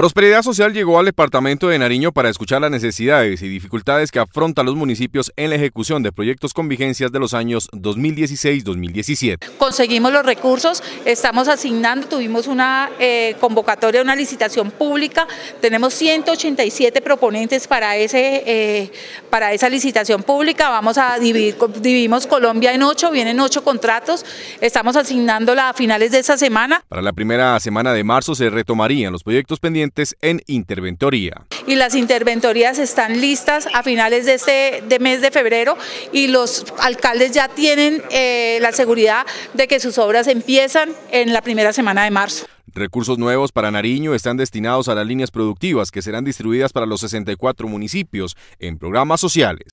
Prosperidad Social llegó al departamento de Nariño para escuchar las necesidades y dificultades que afrontan los municipios en la ejecución de proyectos con vigencias de los años 2016-2017. Conseguimos los recursos, estamos asignando, tuvimos una eh, convocatoria, una licitación pública, tenemos 187 proponentes para, ese, eh, para esa licitación pública, vamos a dividir, dividimos Colombia en ocho, vienen ocho contratos, estamos asignando a finales de esta semana. Para la primera semana de marzo se retomarían los proyectos pendientes en interventoría. Y las interventorías están listas a finales de este de mes de febrero y los alcaldes ya tienen eh, la seguridad de que sus obras empiezan en la primera semana de marzo. Recursos nuevos para Nariño están destinados a las líneas productivas que serán distribuidas para los 64 municipios en programas sociales.